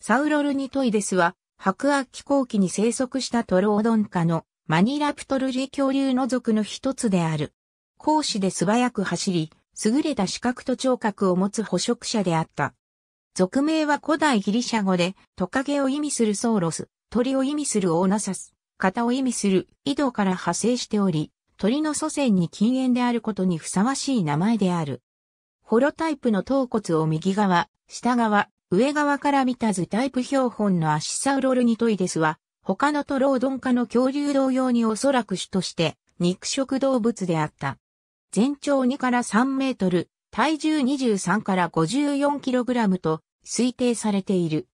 サウロルニトイデスは、白亜紀後期に生息したトロオドン科のマニラプトルリ恐竜の族の一つである。講師で素早く走り、優れた視覚と聴覚を持つ捕食者であった。俗名は古代ギリシャ語で、トカゲを意味するソーロス、鳥を意味するオーナサス、型を意味する井戸から派生しており、鳥の祖先に禁煙であることにふさわしい名前である。ホロタイプの頭骨を右側、下側、上側から見た図タイプ標本のアシサウロルニトイデスは、他のトロードン科の恐竜同様におそらく種として肉食動物であった。全長2から3メートル、体重23から54キログラムと推定されている。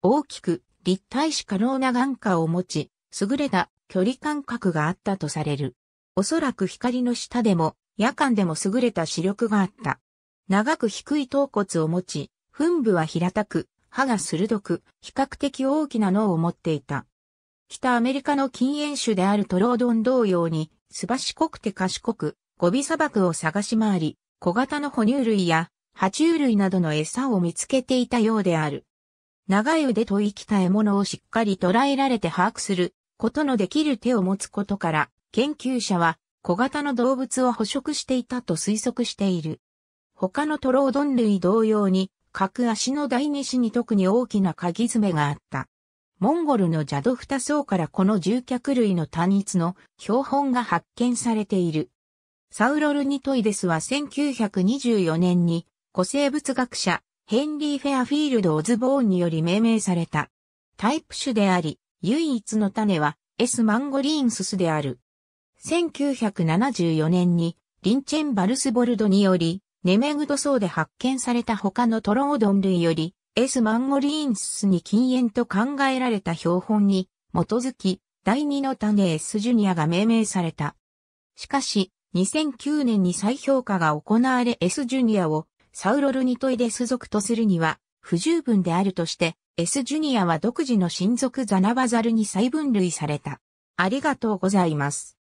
大きく立体視可能な眼下を持ち、優れた距離感覚があったとされる。おそらく光の下でも夜間でも優れた視力があった。長く低い頭骨を持ち、墳部は平たく、歯が鋭く、比較的大きな脳を持っていた。北アメリカの禁煙種であるトロードン同様に、すばしこくて賢く、ゴビ砂漠を探し回り、小型の哺乳類や、爬虫類などの餌を見つけていたようである。長い腕と生きた獲物をしっかり捉えられて把握することのできる手を持つことから、研究者は小型の動物を捕食していたと推測している。他のトロードン類同様に各足の二子に特に大きな鍵爪があった。モンゴルのジャドフタ層からこの獣脚類の単一の標本が発見されている。サウロルニトイデスは1924年に古生物学者ヘンリー・フェアフィールド・オズボーンにより命名された。タイプ種であり、唯一の種は S マンゴリーンススである。1974年にリンチェンバルスボルドによりネメグド層で発見された他のトロオドン類より、S マンゴリーンススに禁煙と考えられた標本に基づき、第二の種 S ジュニアが命名された。しかし、2009年に再評価が行われ S ジュニアをサウロルニトイデス属とするには不十分であるとして、S ジュニアは独自の親族ザナバザルに再分類された。ありがとうございます。